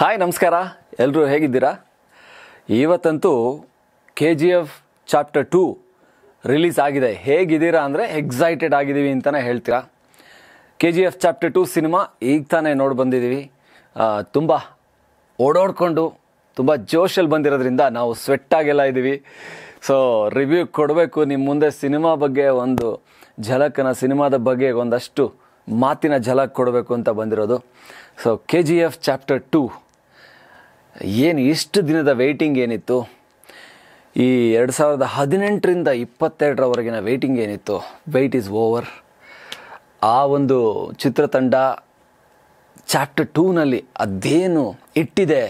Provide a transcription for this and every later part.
hi ನಮಸ್ಕಾರ ಎಲ್ಲರೂ ಹೇಗಿದ್ದೀರಾ ಇವತ್ತಂತೂ K G F chapter two release ಆಗಿದೆ ಹೇಗಿದ್ದೀರಾ ಅಂದರೆ ಎಕ್ಸೈಟೆಡ್ ಆಗಿದ್ದೀವಿ ಅಂತಲೇ ಹೇಳ್ತೀರಾ K G F chapter two cinema ಈಗ ತಾನೇ ನೋಡಿ ಬಂದಿದ್ದೀವಿ ತುಂಬ ಓಡೋಡ್ಕೊಂಡು ತುಂಬ ಜೋಶಲ್ಲಿ ಬಂದಿರೋದ್ರಿಂದ ನಾವು ಸ್ವೆಟ್ಟಾಗೆಲ್ಲ ಇದ್ದೀವಿ ಸೊ ರಿವ್ಯೂ ಕೊಡಬೇಕು ನಿಮ್ಮ ಮುಂದೆ ಸಿನಿಮಾ ಬಗ್ಗೆ ಒಂದು ಝಲಕನ ಸಿನಿಮಾದ ಬಗ್ಗೆ ಒಂದಷ್ಟು ಮಾತಿನ ಝಲಕ್ ಕೊಡಬೇಕು ಅಂತ ಬಂದಿರೋದು so K G F chapter two ಏನು ಇಷ್ಟು ದಿನದ ವೆಯ್ಟಿಂಗ್ ಏನಿತ್ತು ಈ ಎರಡು ಸಾವಿರದ ಹದಿನೆಂಟರಿಂದ ಇಪ್ಪತ್ತೆರಡರವರೆಗಿನ ವೆಯ್ಟಿಂಗ್ ಏನಿತ್ತು ವೆಯ್ಟ್ ಈಸ್ ಓವರ್ ಆ ಒಂದು ಚಿತ್ರತಂಡ ಚಾಪ್ಟರ್ ಟೂನಲ್ಲಿ ಅದೇನು ಇಟ್ಟಿದೆ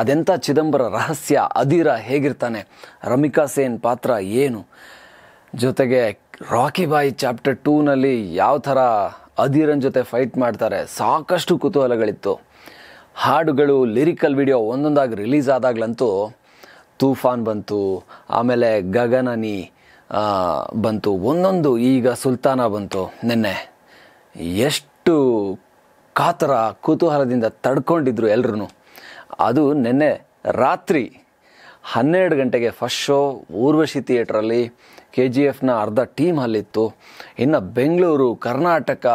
ಅದೆಂಥ ಚಿದಂಬರ ರಹಸ್ಯ ಅಧೀರ ಹೇಗಿರ್ತಾನೆ ರಮಿಕಾ ಸೇನ್ ಪಾತ್ರ ಏನು ಜೊತೆಗೆ ರಾಕಿ ಬಾಯಿ ಚಾಪ್ಟರ್ ಟೂನಲ್ಲಿ ಯಾವ ಥರ ಅಧೀರನ್ ಜೊತೆ ಫೈಟ್ ಮಾಡ್ತಾರೆ ಸಾಕಷ್ಟು ಕುತೂಹಲಗಳಿತ್ತು ಹಾಡುಗಳು ಲಿರಿಕಲ್ ವಿಡಿಯೋ ಒಂದೊಂದಾಗಿ ರಿಲೀಸ್ ಆದಾಗ್ಲಂತೂ ತೂಫಾನ್ ಬಂತು ಆಮೇಲೆ ಗಗನನಿ ಬಂತು ಒಂದೊಂದು ಈಗ ಸುಲ್ತಾನ ಬಂತು ನಿನ್ನೆ ಎಷ್ಟು ಕಾತರ ಕುತೂಹಲದಿಂದ ತಡ್ಕೊಂಡಿದ್ರು ಎಲ್ರೂ ಅದು ನಿನ್ನೆ ರಾತ್ರಿ ಹನ್ನೆರಡು ಗಂಟೆಗೆ ಫಸ್ಟ್ ಶೋ ಊರ್ವಶಿ ಥಿಯೇಟ್ರಲ್ಲಿ ಕೆ ಜಿ ಎಫ್ನ ಅರ್ಧ ಟೀಮ್ ಅಲ್ಲಿತ್ತು ಇನ್ನು ಬೆಂಗಳೂರು ಕರ್ನಾಟಕ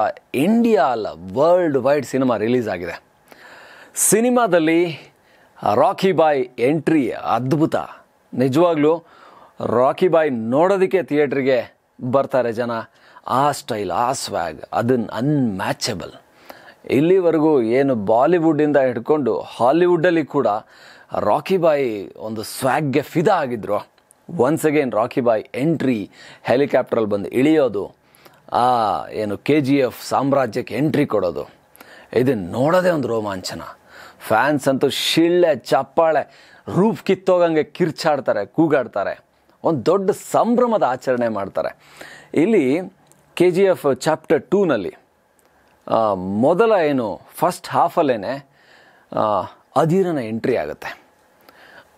ಇಂಡಿಯಾ ಅಲ್ಲ ವರ್ಲ್ಡ್ ವೈಡ್ ಸಿನಿಮಾ ರಿಲೀಸ್ ಆಗಿದೆ ಸಿನಿಮಾದಲ್ಲಿ ರಾಕಿ ಬಾಯ್ ಎಂಟ್ರಿ ಅದ್ಭುತ ನಿಜವಾಗ್ಲೂ ರಾಕಿ ಬಾಯ್ ನೋಡೋದಕ್ಕೆ ಥಿಯೇಟ್ರಿಗೆ ಬರ್ತಾರೆ ಜನ ಆ ಸ್ಟೈಲ್ ಆ ಸ್ವ್ಯಾಗ್ ಅದನ್ನು ಅನ್ಮ್ಯಾಚಬಲ್ ಇಲ್ಲಿವರೆಗೂ ಏನು ಬಾಲಿವುಡ್ಡಿಂದ ಹಿಡ್ಕೊಂಡು ಹಾಲಿವುಡ್ಡಲ್ಲಿ ಕೂಡ ರಾಕಿ ಬಾಯ್ ಒಂದು ಸ್ವ್ಯಾಗ್ಗೆ ಫಿದಾ ಆಗಿದ್ರು once again Rocky Bhai entry ಹೆಲಿಕಾಪ್ಟ್ರಲ್ಲಿ ಬಂದು ಇಳಿಯೋದು ಆ ಏನು ಕೆ ಜಿ ಎಫ್ ಸಾಮ್ರಾಜ್ಯಕ್ಕೆ ಎಂಟ್ರಿ ಕೊಡೋದು ಇದನ್ನು ನೋಡೋದೇ ಒಂದು ರೋಮಾಂಚನ ಫ್ಯಾನ್ಸ್ ಅಂತೂ ಶಿಳ್ಳೆ ಚಪ್ಪಾಳೆ ರೂಫ್ ಕಿತ್ತೋಗಂಗೆ ಕಿರ್ಚಾಡ್ತಾರೆ ಕೂಗಾಡ್ತಾರೆ ಒಂದು ದೊಡ್ಡ ಸಂಭ್ರಮದ ಆಚರಣೆ ಮಾಡ್ತಾರೆ ಇಲ್ಲಿ ಕೆ ಜಿ ಎಫ್ ಚಾಪ್ಟರ್ ಟೂನಲ್ಲಿ ಮೊದಲ ಏನು ಫಸ್ಟ್ ಹಾಫಲ್ಲೇ ಅಧೀರನ ಎಂಟ್ರಿ ಆಗುತ್ತೆ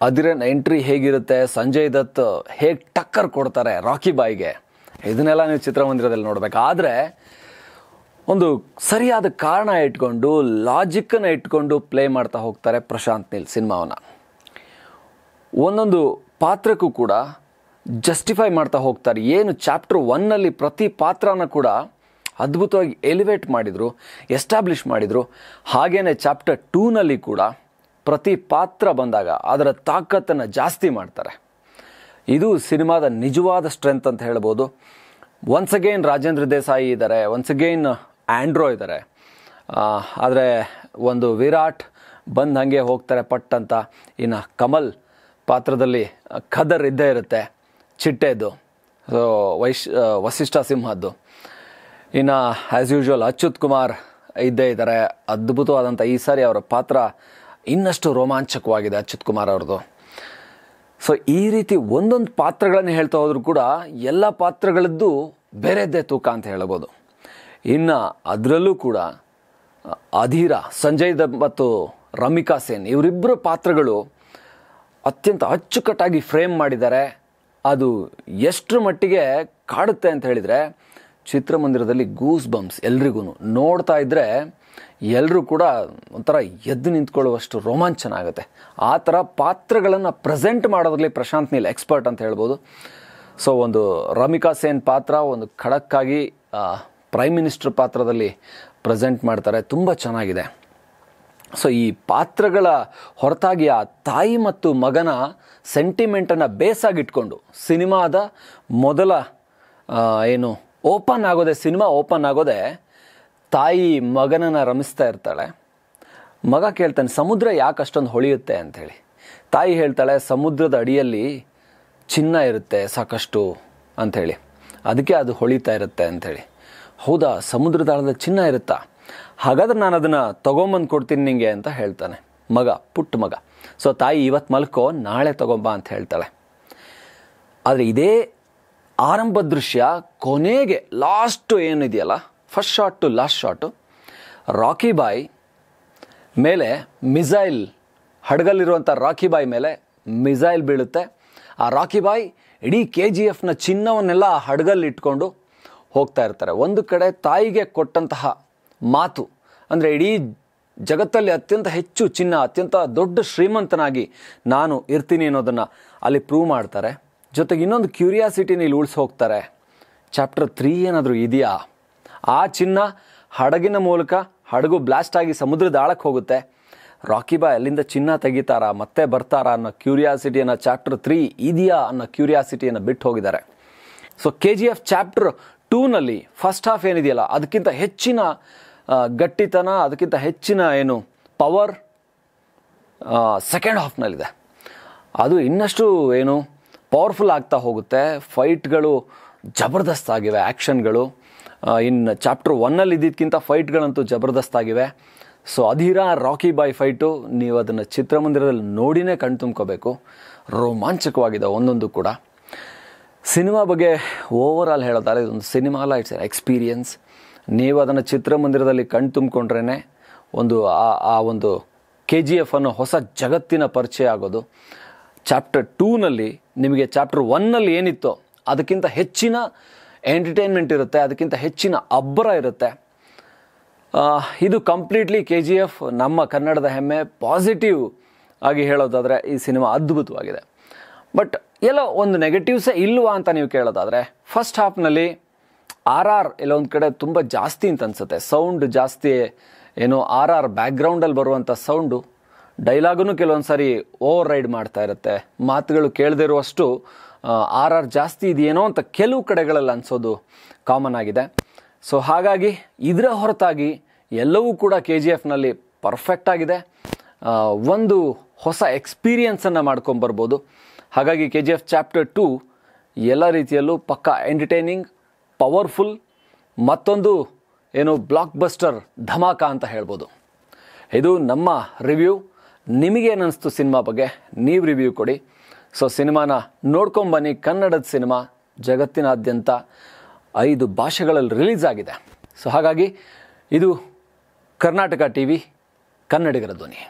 ಅಧೀರನ ಎಂಟ್ರಿ ಹೇಗಿರುತ್ತೆ ಸಂಜಯ್ ದತ್ ಹೇಗೆ ಟಕ್ಕರ್ ಕೊಡ್ತಾರೆ ರಾಕಿ ಬಾಯ್ಗೆ ಇದನ್ನೆಲ್ಲ ನೀವು ಚಿತ್ರಮಂದಿರದಲ್ಲಿ ನೋಡಬೇಕು ಆದರೆ ಒಂದು ಸರಿಯಾದ ಕಾರಣ ಇಟ್ಕೊಂಡು ಲಾಜಿಕ್ಕನ್ನು ಇಟ್ಕೊಂಡು ಪ್ಲೇ ಮಾಡ್ತಾ ಹೋಗ್ತಾರೆ ಪ್ರಶಾಂತ್ ನೀಲ್ ಸಿನಿಮಾವನ್ನು ಒಂದೊಂದು ಪಾತ್ರಕ್ಕೂ ಕೂಡ ಜಸ್ಟಿಫೈ ಮಾಡ್ತಾ ಹೋಗ್ತಾರೆ ಏನು ಚಾಪ್ಟರ್ ಒನ್ನಲ್ಲಿ ಪ್ರತಿ ಪಾತ್ರನ ಕೂಡ ಅದ್ಭುತವಾಗಿ ಎಲಿವೇಟ್ ಮಾಡಿದರು ಎಸ್ಟಾಬ್ಲಿಷ್ ಮಾಡಿದರು ಹಾಗೆಯೇ ಚಾಪ್ಟರ್ ಟೂನಲ್ಲಿ ಕೂಡ ಪ್ರತಿ ಪಾತ್ರ ಬಂದಾಗ ಅದರ ತಾಕತ್ತನ್ನು ಜಾಸ್ತಿ ಮಾಡ್ತಾರೆ ಇದು ಸಿನಿಮಾದ ನಿಜವಾದ ಸ್ಟ್ರೆಂತ್ ಅಂತ ಹೇಳ್ಬೋದು ಒನ್ಸ್ ಅಗೇನ್ ರಾಜೇಂದ್ರ ದೇಸಾಯಿ ಇದ್ದಾರೆ ಒನ್ಸ್ ಅಗೇನ್ ಆ್ಯಂಡ್ರೋ ಇದ್ದಾರೆ ಆದರೆ ಒಂದು ವಿರಾಟ್ ಬಂದು ಹಾಗೆ ಹೋಗ್ತಾರೆ ಪಟ್ ಅಂತ ಇನ್ನು ಕಮಲ್ ಪಾತ್ರದಲ್ಲಿ ಖದರ್ ಇದ್ದೇ ಇರುತ್ತೆ ಚಿಟ್ಟೆದು ವೈಶ್ ವಸಿಷ್ಠ ಸಿಂಹದ್ದು ಇನ್ನು ಆ್ಯಸ್ ಯೂಶ್ವಲ್ ಅಚ್ಯುತ್ ಕುಮಾರ್ ಇದ್ದೇ ಇದ್ದಾರೆ ಅದ್ಭುತವಾದಂಥ ಈ ಸಾರಿ ಅವರ ಪಾತ್ರ ಇನ್ನಷ್ಟು ರೋಮಾಂಚಕವಾಗಿದೆ ಅಚ್ಯುತ್ ಕುಮಾರ್ ಅವ್ರದ್ದು ಸೊ ಈ ರೀತಿ ಒಂದೊಂದು ಪಾತ್ರಗಳನ್ನು ಹೇಳ್ತಾ ಹೋದರೂ ಕೂಡ ಎಲ್ಲ ಪಾತ್ರಗಳದ್ದು ಬೇರೆದ್ದೇ ತೂಕ ಅಂತ ಹೇಳ್ಬೋದು ಇನ್ನು ಅದರಲ್ಲೂ ಕೂಡ ಅಧೀರ ಸಂಜಯ್ ದತ್ ಮತ್ತು ರಮಿಕಾ ಸೇನ್ ಇವರಿಬ್ಬರ ಪಾತ್ರಗಳು ಅತ್ಯಂತ ಅಚ್ಚುಕಟ್ಟಾಗಿ ಫ್ರೇಮ್ ಮಾಡಿದ್ದಾರೆ ಅದು ಎಷ್ಟರ ಮಟ್ಟಿಗೆ ಕಾಡುತ್ತೆ ಅಂತ ಹೇಳಿದರೆ ಚಿತ್ರಮಂದಿರದಲ್ಲಿ ಗೂಸ್ ಬಂಪ್ಸ್ ಎಲ್ರಿಗೂ ನೋಡ್ತಾ ಇದ್ದರೆ ಎಲ್ಲರೂ ಕೂಡ ಒಂಥರ ಎದ್ದು ನಿಂತ್ಕೊಳ್ಳುವಷ್ಟು ರೋಮಾಂಚನ ಆಗುತ್ತೆ ಆ ಥರ ಪಾತ್ರಗಳನ್ನು ಪ್ರೆಸೆಂಟ್ ಮಾಡೋದ್ರಲ್ಲಿ ಪ್ರಶಾಂತ್ ನೀಲ್ ಎಕ್ಸ್ಪರ್ಟ್ ಅಂತ ಹೇಳ್ಬೋದು ಸೊ ಒಂದು ರಮಿಕಾ ಸೇನ್ ಪಾತ್ರ ಒಂದು ಖಡಕ್ಕಾಗಿ ಪ್ರೈಮ್ ಮಿನಿಸ್ಟರ್ ಪಾತ್ರದಲ್ಲಿ ಪ್ರೆಸೆಂಟ್ ಮಾಡ್ತಾರೆ ತುಂಬ ಚೆನ್ನಾಗಿದೆ ಸೊ ಈ ಪಾತ್ರಗಳ ಹೊರತಾಗಿ ಆ ತಾಯಿ ಮತ್ತು ಮಗನ ಸೆಂಟಿಮೆಂಟನ್ನು ಬೇಸಾಗಿಟ್ಕೊಂಡು ಸಿನಿಮಾದ ಮೊದಲ ಏನು ಓಪನ್ ಆಗೋದೆ ಸಿನಿಮಾ ಓಪನ್ ಆಗೋದೆ ತಾಯಿ ಮಗನನ್ನು ರಮಿಸ್ತಾ ಇರ್ತಾಳೆ ಮಗ ಕೇಳ್ತಾನೆ ಸಮುದ್ರ ಯಾಕೆ ಅಷ್ಟೊಂದು ಹೊಳೆಯುತ್ತೆ ಅಂಥೇಳಿ ತಾಯಿ ಹೇಳ್ತಾಳೆ ಸಮುದ್ರದ ಅಡಿಯಲ್ಲಿ ಚಿನ್ನ ಇರುತ್ತೆ ಸಾಕಷ್ಟು ಅಂಥೇಳಿ ಅದಕ್ಕೆ ಅದು ಹೊಳಿತಾ ಇರುತ್ತೆ ಅಂಥೇಳಿ ಹೌದಾ ಸಮುದ್ರ ದಾಳದ ಚಿನ್ನ ಇರುತ್ತಾ ಹಾಗಾದ್ರೆ ನಾನು ಅದನ್ನು ತೊಗೊಂಬಂದು ಕೊಡ್ತೀನಿ ನಿಂಗೆ ಅಂತ ಹೇಳ್ತಾನೆ ಮಗ ಪುಟ್ಟ ಮಗ ಸೊ ತಾಯಿ ಇವತ್ತು ಮಲ್ಕೋ ನಾಳೆ ತೊಗೊಂಬ ಅಂತ ಹೇಳ್ತಾಳೆ ಆದರೆ ಇದೇ ಆರಂಭ ದೃಶ್ಯ ಕೊನೆಗೆ ಲಾಸ್ಟು ಏನಿದೆಯಲ್ಲ first shot to last shot Rocky Bhai ಮೇಲೆ ಮಿಸೈಲ್ ಹಡಗಲ್ಲಿರುವಂಥ ರಾಕಿ ಬಾಯ್ ಮೇಲೆ ಮಿಸೈಲ್ ಬೀಳುತ್ತೆ ಆ ರಾಕಿ ಬಾಯ್ ಇಡೀ ಕೆ ಜಿ ಎಫ್ನ ಚಿನ್ನವನ್ನೆಲ್ಲ ಹಡಗಲ್ಲಿ ಇಟ್ಕೊಂಡು ಹೋಗ್ತಾ ಇರ್ತಾರೆ ಒಂದು ಕಡೆ ತಾಯಿಗೆ ಕೊಟ್ಟಂತಹ ಮಾತು ಅಂದರೆ ಇಡೀ ಜಗತ್ತಲ್ಲಿ ಅತ್ಯಂತ ಹೆಚ್ಚು ಚಿನ್ನ ಅತ್ಯಂತ ದೊಡ್ಡ ಶ್ರೀಮಂತನಾಗಿ ನಾನು ಇರ್ತೀನಿ ಅನ್ನೋದನ್ನು ಅಲ್ಲಿ ಪ್ರೂವ್ ಮಾಡ್ತಾರೆ ಜೊತೆಗೆ ಇನ್ನೊಂದು ಕ್ಯೂರಿಯಾಸಿಟಿನ ಇಲ್ಲಿ ಉಳಿಸಿ ಹೋಗ್ತಾರೆ ಚಾಪ್ಟರ್ ತ್ರೀ ಏನಾದರೂ ಇದೆಯಾ ಆ ಚಿನ್ನ ಹಡಗಿನ ಮೂಲಕ ಹಡಗು ಬ್ಲಾಸ್ಟ್ ಆಗಿ ಸಮುದ್ರದ ಆಳಕ್ಕೆ ಹೋಗುತ್ತೆ ರಾಕಿ ಬಾಯ್ ಅಲ್ಲಿಂದ ಚಿನ್ನ ತೆಗಿತಾರಾ ಮತ್ತೆ ಬರ್ತಾರಾ ಅನ್ನೋ ಕ್ಯೂರಿಯಾಸಿಟಿಯನ್ನು ಚಾಪ್ಟರ್ ತ್ರೀ ಇದೆಯಾ ಅನ್ನೋ ಕ್ಯೂರಿಯಾಸಿಟಿಯನ್ನು ಬಿಟ್ಟು ಹೋಗಿದ್ದಾರೆ so K G F chapter ಟೂನಲ್ಲಿ ಫಸ್ಟ್ ಹಾಫ್ ಏನಿದೆಯಲ್ಲ ಅದಕ್ಕಿಂತ ಹೆಚ್ಚಿನ ಗಟ್ಟಿತನ ಅದಕ್ಕಿಂತ ಹೆಚ್ಚಿನ ಏನು ಪವರ್ ಸೆಕೆಂಡ್ ಹಾಫ್ನಲ್ಲಿದೆ ಅದು ಇನ್ನಷ್ಟು ಏನು ಪವರ್ಫುಲ್ ಆಗ್ತಾ ಹೋಗುತ್ತೆ ಫೈಟ್ಗಳು ಜಬರ್ದಸ್ತ್ ಆಗಿವೆ ಆ್ಯಕ್ಷನ್ಗಳು ಇನ್ನು ಚಾಪ್ಟರ್ ಒನ್ನಲ್ಲಿ ಇದ್ದಿದ್ದಕ್ಕಿಂತ ಫೈಟ್ಗಳಂತೂ ಜಬರ್ದಸ್ತ್ ಆಗಿವೆ ಸೊ ಅಧೀರ ರಾಕಿ ಬಾಯ್ ಫೈಟು ನೀವು ಅದನ್ನು ಚಿತ್ರಮಂದಿರದಲ್ಲಿ ನೋಡಿನೇ ಕಣ್ತುಂಬ್ಕೋಬೇಕು ರೋಮಾಂಚಕವಾಗಿದೆ ಒಂದೊಂದು ಕೂಡ ಸಿನಿಮಾ ಬಗ್ಗೆ ಓವರ್ ಆಲ್ ಹೇಳೋದಾದ್ರೆ ಇದೊಂದು ಸಿನಿಮಾ ಅಲ್ಲ ಇಟ್ಸ್ ಎಕ್ಸ್ಪೀರಿಯನ್ಸ್ ನೀವು ಅದನ್ನು ಚಿತ್ರಮಂದಿರದಲ್ಲಿ ಕಣ್ ತುಂಬಿಕೊಂಡ್ರೇ ಒಂದು ಆ ಆ ಒಂದು ಕೆ ಜಿ ಎಫ್ ಅನ್ನೋ ಹೊಸ ಜಗತ್ತಿನ ಪರಿಚಯ ಆಗೋದು ಚಾಪ್ಟರ್ ಟೂನಲ್ಲಿ ನಿಮಗೆ ಚಾಪ್ಟರ್ ಒನ್ನಲ್ಲಿ ಏನಿತ್ತೋ ಅದಕ್ಕಿಂತ ಹೆಚ್ಚಿನ ಎಂಟರ್ಟೈನ್ಮೆಂಟ್ ಇರುತ್ತೆ ಅದಕ್ಕಿಂತ ಹೆಚ್ಚಿನ ಅಬ್ಬರ ಇರುತ್ತೆ ಇದು ಕಂಪ್ಲೀಟ್ಲಿ ಕೆ ಜಿ ಎಫ್ ನಮ್ಮ ಕನ್ನಡದ ಹೆಮ್ಮೆ ಪಾಸಿಟಿವ್ ಆಗಿ ಹೇಳೋದಾದರೆ ಈ ಸಿನಿಮಾ ಅದ್ಭುತವಾಗಿದೆ ಬಟ್ ಎಲ್ಲೋ ಒಂದು ನೆಗೆಟಿವ್ಸೇ ಇಲ್ವಾ ಅಂತ ನೀವು ಕೇಳೋದಾದರೆ ಫಸ್ಟ್ ಹಾಫ್ನಲ್ಲಿ ಆರ್ ಆರ್ ಎಲ್ಲೊಂದು ಕಡೆ ತುಂಬ ಜಾಸ್ತಿ ಅಂತ ಅನಿಸುತ್ತೆ ಸೌಂಡ್ ಜಾಸ್ತಿ ಏನು ಆರ್ ಆರ್ ಬ್ಯಾಕ್ಗ್ರೌಂಡಲ್ಲಿ ಬರುವಂಥ ಸೌಂಡು ಡೈಲಾಗು ಕೆಲವೊಂದು ಸಾರಿ ಓವರ್ ರೈಡ್ ಮಾಡ್ತಾ ಇರುತ್ತೆ ಮಾತುಗಳು ಕೇಳದೇ ಇರುವಷ್ಟು ಆರ್ ಆರ್ ಜಾಸ್ತಿ ಇದೆಯೇನೋ ಅಂತ ಕೆಲವು ಕಡೆಗಳಲ್ಲಿ ಅನಿಸೋದು ಕಾಮನ್ ಆಗಿದೆ ಸೊ ಹಾಗಾಗಿ ಇದರ ಹೊರತಾಗಿ ಎಲ್ಲವೂ ಕೂಡ ಕೆ ಜಿ ಎಫ್ನಲ್ಲಿ ಪರ್ಫೆಕ್ಟ್ ಆಗಿದೆ ಒಂದು ಹೊಸ ಎಕ್ಸ್ಪೀರಿಯನ್ಸನ್ನು ಮಾಡ್ಕೊಂಬರ್ಬೋದು ಹಾಗಾಗಿ K G F chapter two ಎಲ್ಲ ರೀತಿಯಲ್ಲೂ ಪಕ್ಕ ಎಂಟರ್ಟೈನಿಂಗ್ ಪವರ್ಫುಲ್ ಮತ್ತೊಂದು ಏನು ಬ್ಲಾಕ್ ಬಸ್ಟರ್ ಧಮಾಕ ಅಂತ ಹೇಳ್ಬೋದು ಇದು ನಮ್ಮ ರಿವ್ಯೂ ನಿಮಗೇನು ಸಿನಿಮಾ ಬಗ್ಗೆ ನೀವು ರಿವ್ಯೂ ಕೊಡಿ ಸೊ ಸಿನಿಮಾನ ನೋಡ್ಕೊಂಬನ್ನಿ ಕನ್ನಡದ ಸಿನಿಮಾ ಜಗತ್ತಿನಾದ್ಯಂತ ಐದು ಭಾಷೆಗಳಲ್ಲಿ ರಿಲೀಸ್ ಆಗಿದೆ ಸೊ ಹಾಗಾಗಿ ಇದು ಕರ್ನಾಟಕ ಟಿ ವಿ ಕನ್ನಡಿಗರ ಧ್ವನಿ